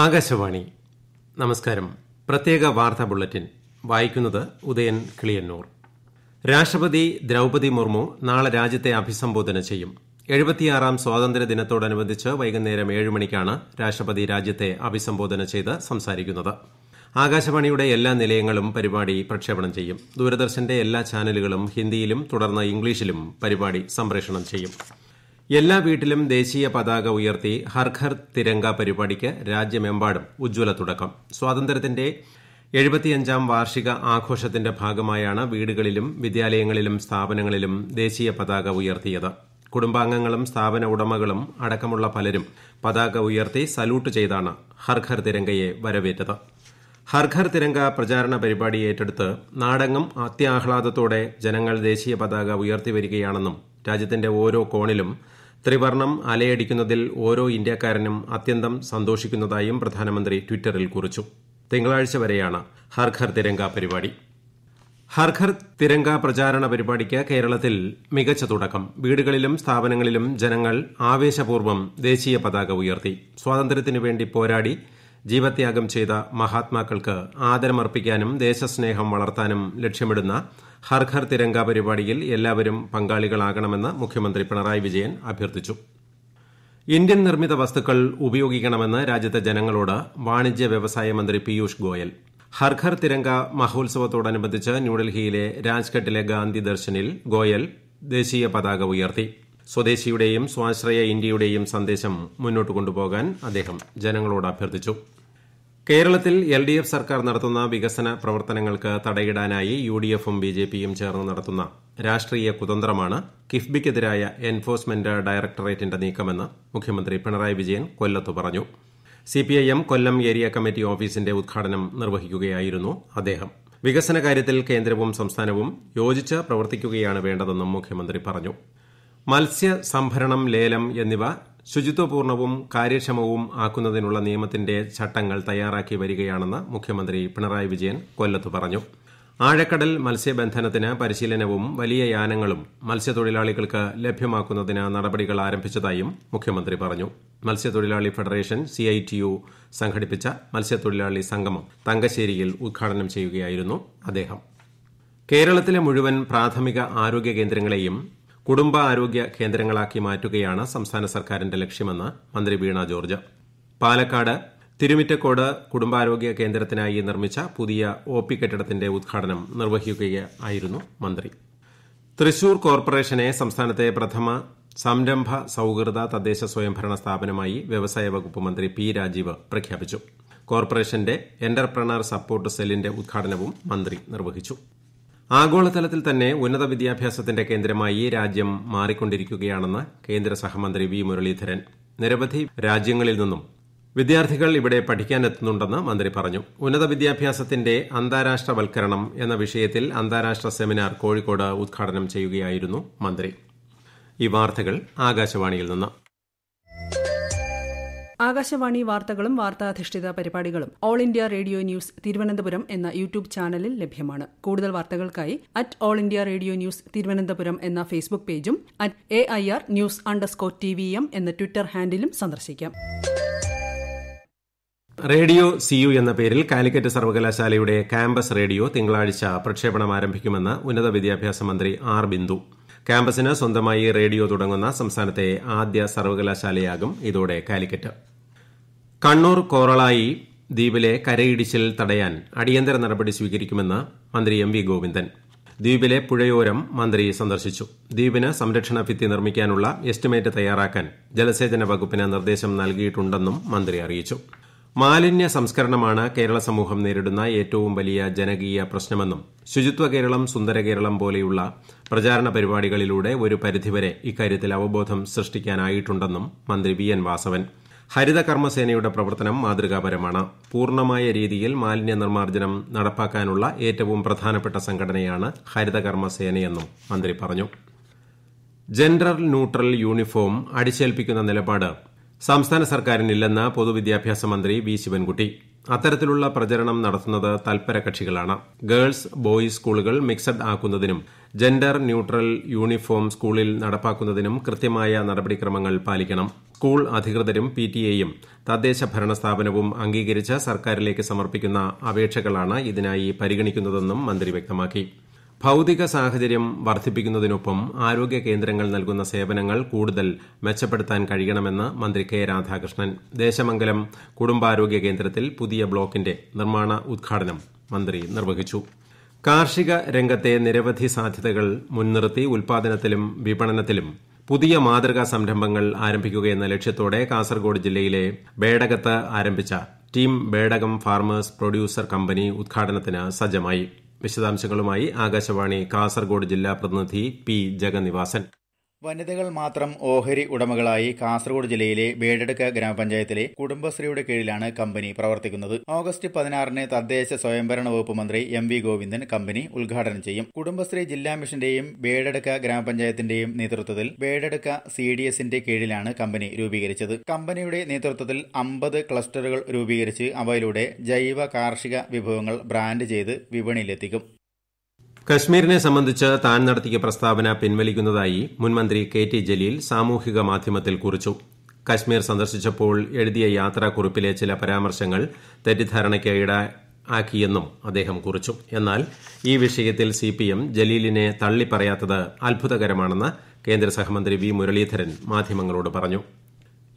ആകാശവാണി നമസ്കാരം പ്രത്യേക വാർത്താ ബുള്ളറ്റിൻ വായിക്കുന്നത് ഉദയൻ കിളിയന്നൂർ രാഷ്ട്രപതി ദ്രൗപതി മുർമു നാളെ രാജ്യത്തെ അഭിസംബോധന ചെയ്യും എഴുപത്തിയാറാം സ്വാതന്ത്ര്യ ദിനത്തോടനുബന്ധിച്ച് വൈകുന്നേരം ഏഴ് മണിക്കാണ് രാഷ്ട്രപതി രാജ്യത്തെ അഭിസംബോധന ചെയ്ത് സംസാരിക്കുന്നത് ആകാശവാണിയുടെ എല്ലാ നിലയങ്ങളും പരിപാടി പ്രക്ഷേപണം ചെയ്യും ദൂരദർശന്റെ എല്ലാ ചാനലുകളും ഹിന്ദിയിലും തുടർന്ന് ഇംഗ്ലീഷിലും പരിപാടി സംപ്രേഷണം ചെയ്യും എല്ലാ വീട്ടിലും ദേശീയ പതാക ഉയർത്തി ഹർ ഘർ പരിപാടിക്ക് രാജ്യമെമ്പാടും ഉജ്ജ്വല തുടക്കം സ്വാതന്ത്ര്യത്തിന്റെ എഴുപത്തിയഞ്ചാം വാർഷിക ആഘോഷത്തിന്റെ ഭാഗമായാണ് വീടുകളിലും വിദ്യാലയങ്ങളിലും സ്ഥാപനങ്ങളിലും ദേശീയ പതാക ഉയർത്തിയത് കുടുംബാംഗങ്ങളും സ്ഥാപന ഉടമകളും അടക്കമുള്ള പലരും പതാക ഉയർത്തി സല്യൂട്ട് ചെയ്താണ് ഹർ ഘർ വരവേറ്റത് ഹർ ഘർ പ്രചാരണ പരിപാടി ഏറ്റെടുത്ത് നാടെങ്ങും അത്യാഹ്ലാദത്തോടെ ജനങ്ങൾ ദേശീയ പതാക ഉയർത്തിവരികയാണെന്നും രാജ്യത്തിന്റെ ഓരോ കോണിലും ത്രിവർണം അലയടിക്കുന്നതിൽ ഓരോ ഇന്ത്യക്കാരനും അത്യന്തം സന്തോഷിക്കുന്നതായും പ്രധാനമന്ത്രി ട്വിറ്ററിൽ കുറിച്ചു തിങ്കളാഴ്ച വരെയാണ് ഹർഘർ തിരങ്ക പരിപാടി ഹർഘർ തിരങ്ക പ്രചാരണ പരിപാടിക്ക് കേരളത്തിൽ മികച്ച തുടക്കം വീടുകളിലും സ്ഥാപനങ്ങളിലും ജനങ്ങൾ ആവേശപൂർവ്വം ദേശീയ പതാക ഉയർത്തി സ്വാതന്ത്ര്യത്തിനു വേണ്ടി പോരാടി ജീവത്യാഗം ചെയ്ത മഹാത്മാക്കൾക്ക് ആദരമർപ്പിക്കാനും ദേശസ്നേഹം വളർത്താനും ലക്ഷ്യമിടുന്ന ഹർ ഘർ തിരങ്ക പരിപാടിയിൽ എല്ലാവരും പങ്കാളികളാകണമെന്ന് മുഖ്യമന്ത്രി പിണറായി വിജയൻ അഭ്യർത്ഥിച്ചു ഇന്ത്യൻ നിർമ്മിത വസ്തുക്കൾ ഉപയോഗിക്കണമെന്ന് രാജ്യത്തെ ജനങ്ങളോട് വാണിജ്യ വ്യവസായ മന്ത്രി പീയൂഷ് ഗോയൽ ഹർ ഘർ തിരങ്ക മഹോത്സവത്തോടനുബന്ധിച്ച് ന്യൂഡൽഹിയിലെ രാജ്ഘട്ടിലെ ഗാന്ധി ദർശനിൽ ഗോയൽ ദേശീയ പതാക ഉയർത്തി സ്വദേശിയുടെയും സ്വാശ്രയ ഇന്ത്യയുടെയും സന്ദേശം മുന്നോട്ട് കൊണ്ടുപോകാൻ അദ്ദേഹം ജനങ്ങളോട് അഭ്യർത്ഥിച്ചു കേരളത്തിൽ എൽ ഡി എഫ് സർക്കാർ നടത്തുന്ന വികസന പ്രവർത്തനങ്ങൾക്ക് തടയിടാനായി യു ഡി എഫും ബി ജെ പിയും ചേർന്ന് നടത്തുന്ന രാഷ്ട്രീയ കുതന്ത്രമാണ് കിഫ്ബിക്കെതിരായ എൻഫോഴ്സ്മെന്റ് ഡയറക്ടറേറ്റിന്റെ നീക്കമെന്ന് മുഖ്യമന്ത്രി പിണറായി വിജയൻ കൊല്ലത്ത് പറഞ്ഞു എം കൊല്ലം ഏരിയ കമ്മിറ്റി ഓഫീസിന്റെ ഉദ്ഘാടനം നിർവഹിക്കുകയായിരുന്നു അദ്ദേഹം വികസന കാര്യത്തിൽ കേന്ദ്രവും സംസ്ഥാനവും യോജിച്ച് പ്രവർത്തിക്കുകയാണ് വേണ്ടതെന്നും മുഖ്യമന്ത്രി പറഞ്ഞു മത്സ്യ സംഭരണം ലേലം എന്നിവ ശുചിത്വപൂർണവും കാര്യക്ഷമവും ആക്കുന്നതിനുള്ള നിയമത്തിന്റെ ചട്ടങ്ങൾ തയ്യാറാക്കി വരികയാണെന്ന് മുഖ്യമന്ത്രി പിണറായി വിജയൻ കൊല്ലത്ത് പറഞ്ഞു ആഴക്കടൽ മത്സ്യബന്ധനത്തിന് പരിശീലനവും വലിയ യാനങ്ങളും മത്സ്യത്തൊഴിലാളികൾക്ക് ലഭ്യമാക്കുന്നതിന് നടപടികൾ ആരംഭിച്ചതായും മുഖ്യമന്ത്രി പറഞ്ഞു മത്സ്യത്തൊഴിലാളി federation C I T U സംഘടിപ്പിച്ച മത്സ്യത്തൊഴിലാളി സംഗമം തങ്കശ്ശേരിയിൽ ഉദ്ഘാടനം ചെയ്യുകയായിരുന്നു അദ്ദേഹം കേരളത്തിലെ മുഴുവൻ പ്രാഥമിക ആരോഗ്യ കേന്ദ്രങ്ങളെയും കുടുംബാരോഗ്യ കേന്ദ്രങ്ങളാക്കി മാറ്റുകയാണ് സംസ്ഥാന സർക്കാരിന്റെ ലക്ഷ്യമെന്ന് മന്ത്രി വീണ ജോർജ് പാലക്കാട് തിരുമിറ്റക്കോട് കുടുംബാരോഗ്യ കേന്ദ്രത്തിനായി നിർമ്മിച്ച പുതിയ ഒ പി കെട്ടിടത്തിന്റെ ഉദ്ഘാടനം നിർവഹിക്കുകയായിരുന്നു മന്ത്രി തൃശൂർ കോർപ്പറേഷനെ സംസ്ഥാനത്തെ പ്രഥമ സംരംഭ സൌഹൃദ തദ്ദേശ സ്വയംഭരണ സ്ഥാപനമായി വ്യവസായ വകുപ്പ് മന്ത്രി പി രാജീവ് പ്രഖ്യാപിച്ചു കോർപ്പറേഷന്റെ എന്റർപ്രണർ സപ്പോർട്ട് സെല്ലിന്റെ ഉദ്ഘാടനവും മന്ത്രി നിർവഹിച്ചു ആഗോളതലത്തിൽ തന്നെ ഉന്നത വിദ്യാഭ്യാസത്തിന്റെ കേന്ദ്രമായി രാജ്യം മാറിക്കൊണ്ടിരിക്കുകയാണെന്ന് കേന്ദ്ര സഹമന്ത്രി വി മുരളീധരൻ നിരവധി രാജ്യങ്ങളിൽ നിന്നും വിദ്യാർത്ഥികൾ ഇവിടെ പഠിക്കാനെത്തുന്നുണ്ടെന്ന് മന്ത്രി പറഞ്ഞു ഉന്നത വിദ്യാഭ്യാസത്തിന്റെ അന്താരാഷ്ട്രവൽക്കരണം എന്ന വിഷയത്തിൽ അന്താരാഷ്ട്ര സെമിനാർ കോഴിക്കോട് ഉദ്ഘാടനം ചെയ്യുകയായിരുന്നു മന്ത്രി ഈ വാർത്തകൾ ആകാശവാണിയിൽ നിന്ന് ആകാശവാണി വാർത്തകളും വാർത്താധിഷ്ഠിത പരിപാടികളും All India Radio News Thiruvananthapuram എന്ന യൂട്യൂബ് ചാനലിൽ ലഭ്യമാണ് കൂടുതൽ വാർത്തകൾക്കായി at All India Radio News Thiruvananthapuram എന്ന ഫേസ്ബുക്ക് പേജും at A I R news underscore T V M എന്ന ട്വിറ്റർ ഹാൻഡിലും സന്ദർശിക്കാം റേഡിയോ സിയു എന്ന പേരിൽ കാലിക്കറ്റ് സർവകലാശാലയുടെ ക്യാമ്പസ് റേഡിയോ തിങ്കളാഴ്ച പ്രക്ഷേപണം ആരംഭിക്കുമെന്ന് ഉന്നത വിദ്യാഭ്യാസ മന്ത്രി ആർ ബിന്ദു ക്യാമ്പസിന് സ്വന്തമായി റേഡിയോ തുടങ്ങുന്ന സംസ്ഥാനത്തെ ആദ്യ സർവകലാശാലയാകും ഇതോടെ കാലിക്കറ്റ് കണ്ണൂർ കോറളായി ദ്വീപിലെ കരയിടിച്ചിൽ തടയാൻ അടിയന്തര നടപടി സ്വീകരിക്കുമെന്ന് മന്ത്രി എം വി ഗോവിന്ദൻ ദ്വീപിലെ പുഴയോരം മന്ത്രി സന്ദർശിച്ചു ദ്വീപിന് സംരക്ഷണ ഭിത്തി നിർമ്മിക്കാനുള്ള എസ്റ്റിമേറ്റ് തയ്യാറാക്കാൻ ജലസേചന വകുപ്പിന് നിർദ്ദേശം നൽകിയിട്ടുണ്ടെന്നും മന്ത്രി അറിയിച്ചു മാലിന്യ സംസ്കരണമാണ് കേരള സമൂഹം നേരിടുന്ന ഏറ്റവും വലിയ ജനകീയ പ്രശ്നമെന്നും ശുചിത്വ കേരളം സുന്ദര കേരളം പോലെയുള്ള പ്രചാരണ പരിപാടികളിലൂടെ ഒരു പരിധിവരെ ഇക്കാര്യത്തിൽ അവബോധം സൃഷ്ടിക്കാനായിട്ടുണ്ടെന്നും മന്ത്രി വി എൻ വാസവൻ ഹരിത കർമ്മസേനയുടെ പ്രവർത്തനം മാതൃകാപരമാണ് പൂർണ്ണമായ രീതിയിൽ മാലിന്യ നിർമ്മാർജ്ജനം നടപ്പാക്കാനുള്ള ഏറ്റവും പ്രധാനപ്പെട്ട സംഘടനയാണ് ഹരിത കർമ്മസേനയെന്നും മന്ത്രി പറഞ്ഞു ജെൻഡർ ന്യൂട്രൽ യൂണിഫോം അടിച്ചേൽപ്പിക്കുന്ന നിലപാട് സംസ്ഥാന സർക്കാരിനില്ലെന്ന് പൊതുവിദ്യാഭ്യാസ മന്ത്രി വി ശിവൻകുട്ടി അത്തരത്തിലുള്ള പ്രചരണം നടത്തുന്നത് തൽപര കക്ഷികളാണ് ഗേൾസ് ബോയ്സ് സ്കൂളുകൾ മിക്സഡ് ആക്കുന്നതിനും ജെൻഡർ ന്യൂട്രൽ യൂണിഫോം സ്കൂളിൽ നടപ്പാക്കുന്നതിനും കൃത്യമായ നടപടിക്രമങ്ങൾ പാലിക്കണം സ്കൂൾ അധികൃതരും പി ടി എയും തദ്ദേശ ഭരണ സ്ഥാപനവും അംഗീകരിച്ച സർക്കാരിലേക്ക് സമർപ്പിക്കുന്ന അപേക്ഷകളാണ് ഇതിനായി പരിഗണിക്കുന്നതെന്നും മന്ത്രി വ്യക്തമാക്കി ഭൌതിക സാഹചര്യം വർദ്ധിപ്പിക്കുന്നതിനൊപ്പം ആരോഗ്യ കേന്ദ്രങ്ങൾ നൽകുന്ന സേവനങ്ങൾ കൂടുതൽ മെച്ചപ്പെടുത്താൻ കഴിയണമെന്ന് മന്ത്രി കെ രാധാകൃഷ്ണൻ ദേശമംഗലം കുടുംബാരോഗ്യ കേന്ദ്രത്തിൽ പുതിയ ബ്ലോക്കിന്റെ നിർമ്മാണ ഉദ്ഘാടനം മന്ത്രി നിർവഹിച്ചു കാർഷിക രംഗത്തെ നിരവധി സാധ്യതകൾ മുൻനിർത്തി ഉൽപാദനത്തിലും വിപണനത്തിലും പുതിയ മാതൃകാ സംരംഭങ്ങൾ ആരംഭിക്കുകയെന്ന ലക്ഷ്യത്തോടെ കാസർഗോഡ് ജില്ലയിലെ ബേടകത്ത് ആരംഭിച്ച team Bedakam farmers producer company ഉദ്ഘാടനത്തിന് സജ്ജമായി വിശദാംശങ്ങളുമായി ആകാശവാണി കാസർഗോഡ് ജില്ലാ പ്രതിനിധി പി ജഗന്നിവാസൻ വനിതകൾ മാത്രം ഓഹരി ഉടമകളായി കാസർഗോഡ് ജില്ലയിലെ വേടെടുക്ക ഗ്രാമപഞ്ചായത്തിലെ കുടുംബശ്രീയുടെ കീഴിലാണ് കമ്പനി പ്രവർത്തിക്കുന്നത് ഓഗസ്റ്റ് പതിനാറിന് തദ്ദേശ സ്വയംഭരണ വകുപ്പ് മന്ത്രി എം വി ഗോവിന്ദൻ കമ്പനി ഉദ്ഘാടനം ചെയ്യും കുടുംബശ്രീ ജില്ലാ മിഷന്റെയും വേടെടുക്ക ഗ്രാമപഞ്ചായത്തിന്റെയും നേതൃത്വത്തിൽ വേടെടുക്ക സി ഡി എസിന്റെ കീഴിലാണ് കമ്പനി രൂപീകരിച്ചത് കമ്പനിയുടെ നേതൃത്വത്തിൽ അമ്പത് ക്ലസ്റ്ററുകൾ രൂപീകരിച്ച് അവയിലൂടെ ജൈവ കാർഷിക വിഭവങ്ങൾ ബ്രാൻഡ് ചെയ്ത് വിപണിയിലെത്തിക്കും കശ്മീരിനെ സംബന്ധിച്ച് താൻ നടത്തിയ പ്രസ്താവന പിൻവലിക്കുന്നതായി മുൻമന്ത്രി കെ ടി ജലീൽ സാമൂഹിക മാധ്യമത്തിൽ കുറിച്ചു കശ്മീർ സന്ദർശിച്ചപ്പോൾ എഴുതിയ യാത്രാക്കുറിപ്പിലെ ചില പരാമർശങ്ങൾ തെറ്റിദ്ധാരണയ്ക്ക് ആക്കിയെന്നും അദ്ദേഹം കുറിച്ചു എന്നാൽ ഈ വിഷയത്തിൽ സി പി എം ജലീലിനെ തള്ളിപ്പറയാത്തത് അത്ഭുതകരമാണെന്ന് കേന്ദ്ര സഹമന്ത്രി വി മുരളീധരൻ മാധ്യമങ്ങളോട് പറഞ്ഞു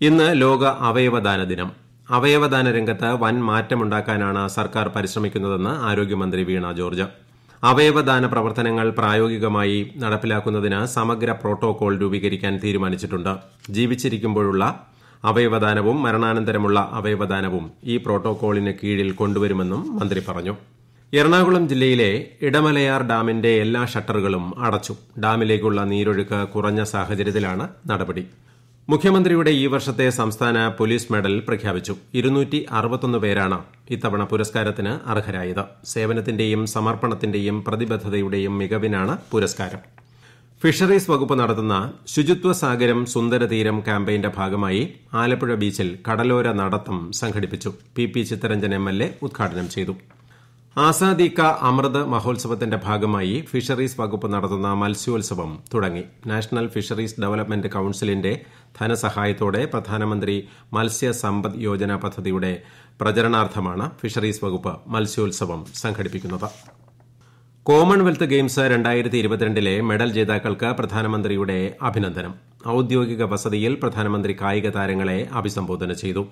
ഇന്ന് ലോക അവയവദാന ദിനം അവയവദാന രംഗത്ത് വൻ മാറ്റമുണ്ടാക്കാനാണ് സർക്കാർ പരിശ്രമിക്കുന്നതെന്ന് ആരോഗ്യമന്ത്രി വീണ ജോർജ് അവയവദാന പ്രവർത്തനങ്ങൾ പ്രായോഗികമായി നടപ്പിലാക്കുന്നതിന് സമഗ്ര പ്രോട്ടോകോൾ രൂപീകരിക്കാൻ തീരുമാനിച്ചിട്ടുണ്ട് ജീവിച്ചിരിക്കുമ്പോഴുള്ള അവയവദാനവും മരണാനന്തരമുള്ള അവയവദാനവും ഈ പ്രോട്ടോകോളിന് കീഴിൽ കൊണ്ടുവരുമെന്നും മന്ത്രി പറഞ്ഞു എറണാകുളം ജില്ലയിലെ ഇടമലയാർ ഡാമിന്റെ എല്ലാ ഷട്ടറുകളും അടച്ചു ഡാമിലേക്കുള്ള നീരൊഴുക്ക് കുറഞ്ഞ സാഹചര്യത്തിലാണ് നടപടി മുഖ്യമന്ത്രിയുടെ ഈ വർഷത്തെ സംസ്ഥാന പോലീസ് മെഡൽ പ്രഖ്യാപിച്ചു പേരാണ് ഇത്തവണ പുരസ്കാരത്തിന് അർഹരായത് സേവനത്തിന്റെയും സമർപ്പണത്തിന്റെയും പ്രതിബദ്ധതയുടെയും മികവിനാണ് പുരസ്കാരം ഫിഷറീസ് വകുപ്പ് നടത്തുന്ന ശുചിത്വ സാഗരം സുന്ദരതീരം ക്യാമ്പയിന്റെ ഭാഗമായി ആലപ്പുഴ ബീച്ചിൽ കടലോര നടത്തം സംഘടിപ്പിച്ചു P P Chitharanjan M L A ഉദ്ഘാടനം ചെയ്തു ആസാദി കാ അമൃത് മഹോത്സവത്തിന്റെ ഭാഗമായി ഫിഷറീസ് വകുപ്പ് നടത്തുന്ന മത്സ്യോത്സവം തുടങ്ങി നാഷണൽ ഫിഷറീസ് ഡെവലപ്മെന്റ് കൌൺസിലിന്റെ ധനസഹായത്തോടെ പ്രധാനമന്ത്രി മത്സ്യ സമ്പദ് യോജന പദ്ധതിയുടെ പ്രചരണാർത്ഥമാണ് ഫിഷറീസ് വകുപ്പ് മത്സ്യോത്സവം സംഘടിപ്പിക്കുന്നത് കോമൺവെൽത്ത് ഗെയിംസ് രണ്ടായിരത്തി ഇരുപത്തിരണ്ടിലെ മെഡൽ ജേതാക്കൾക്ക് പ്രധാനമന്ത്രിയുടെ അഭിനന്ദനം ഔദ്യോഗിക വസതിയിൽ പ്രധാനമന്ത്രി കായിക താരങ്ങളെ അഭിസംബോധന ചെയ്തു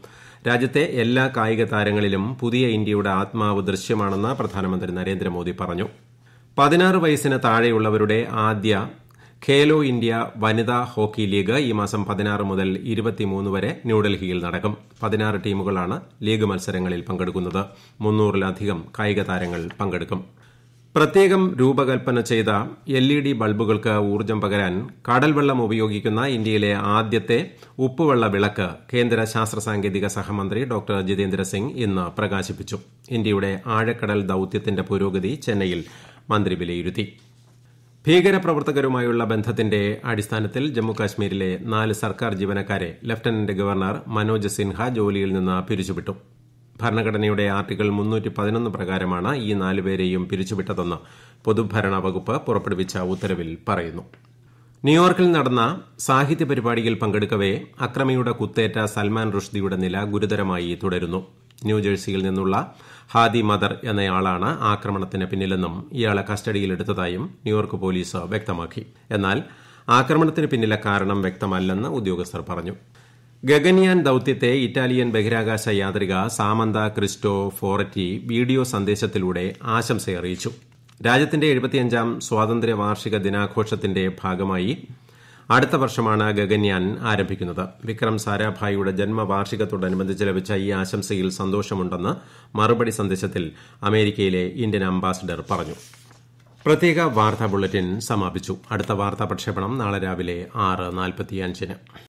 രാജ്യത്തെ എല്ലാ കായിക താരങ്ങളിലും പുതിയ ഇന്ത്യയുടെ ആത്മാവ് ദൃശ്യമാണെന്ന് പ്രധാനമന്ത്രി നരേന്ദ്രമോദി പറഞ്ഞു പതിനാറ് വയസ്സിന് താഴെയുള്ളവരുടെ ആദ്യ ഖേലോ ഇന്ത്യ വനിതാ ഹോക്കി ലീഗ് ഈ മാസം പതിനാറ് മുതൽ ഇരുപത്തിമൂന്ന് വരെ ന്യൂഡൽഹിയിൽ നടക്കും പതിനാറ് ടീമുകളാണ് ലീഗ് മത്സരങ്ങളിൽ പങ്കെടുക്കുന്നത് മുന്നൂറിലധികം കായിക താരങ്ങൾ പങ്കെടുക്കും പ്രത്യേകം രൂപകൽപ്പന ചെയ്ത എൽ ഇ ഡി ബൾബുകൾക്ക് ഊർജ്ജം പകരാൻ കടൽവെള്ളം ഉപയോഗിക്കുന്ന ഇന്ത്യയിലെ ആദ്യത്തെ ഉപ്പുവെള്ള വിളക്ക് കേന്ദ്ര ശാസ്ത്ര സാങ്കേതിക സഹമന്ത്രി ഡോക്ടർ ജിതേന്ദ്ര സിംഗ് ഇന്ന് പ്രകാശിപ്പിച്ചു ഇന്ത്യയുടെ ആഴക്കടൽ ദൌത്യത്തിന്റെ പുരോഗതി ചെന്നൈയിൽ മന്ത്രി വിലയിരുത്തി ഭീകരപ്രവർത്തകരുമായുള്ള ബന്ധത്തിന്റെ അടിസ്ഥാനത്തിൽ ജമ്മുകാശ്മീരിലെ നാല് സർക്കാർ ജീവനക്കാരെ ലഫ്റ്റനന്റ് ഗവർണർ മനോജ് സിൻഹ ജോലിയിൽ നിന്ന് പിരിച്ചുവിട്ടു ഭരണഘടനയുടെ ആർട്ടിക്കിൾ മുന്നൂറ്റി പതിനൊന്ന് പ്രകാരമാണ് ഈ നാലുപേരെയും പിരിച്ചുവിട്ടതെന്ന് പൊതുഭരണ വകുപ്പ് പുറപ്പെടുവിച്ച ഉത്തരവിൽ പറയുന്നു ന്യൂയോർക്കിൽ നടന്ന സാഹിത്യ പരിപാടിയിൽ പങ്കെടുക്കവെ അക്രമിയുടെ കുത്തേറ്റ സൽമാൻ റുഷ്ദിയുടെ നില ഗുരുതരമായി തുടരുന്നു ന്യൂജേഴ്സിയിൽ നിന്നുള്ള ഹാദി മദർ എന്നയാളാണ് ആക്രമണത്തിന് പിന്നിലെന്നും ഇയാളെ കസ്റ്റഡിയിലെടുത്തതായും ന്യൂയോർക്ക് പോലീസ് വ്യക്തമാക്കി എന്നാൽ ആക്രമണത്തിന് പിന്നിലെ കാരണം വ്യക്തമല്ലെന്ന് ഉദ്യോഗസ്ഥർ പറഞ്ഞു ഗഗനിയാൻ ദൌത്യത്തെ ഇറ്റാലിയൻ ബഹിരാകാശ യാത്രിക സാമന്ത ക്രിസ്റ്റോ ഫോററ്റി വീഡിയോ സന്ദേശത്തിലൂടെ ആശംസയറിയിച്ചു രാജ്യത്തിന്റെ എഴുപത്തിയഞ്ചാം സ്വാതന്ത്ര്യ വാർഷിക ദിനാഘോഷത്തിന്റെ ഭാഗമായി അടുത്ത വർഷമാണ് ഗഗൻയാൻ ആരംഭിക്കുന്നത് വിക്രം സാരാഭായിയുടെ ജന്മവാർഷികത്തോടനുബന്ധിച്ച് ലഭിച്ച ഈ ആശംസയിൽ സന്തോഷമുണ്ടെന്ന് മറുപടി സന്ദേശത്തിൽ അമേരിക്കയിലെ ഇന്ത്യൻ അംബാസിഡർ പറഞ്ഞു പ്രത്യേക വാർത്താ ബുള്ളറ്റിൻ സമാപിച്ചു അടുത്ത വാർത്താ പ്രക്ഷേപണം നാളെ രാവിലെ ആറ് നാൽപ്പത്തിയഞ്ചിന്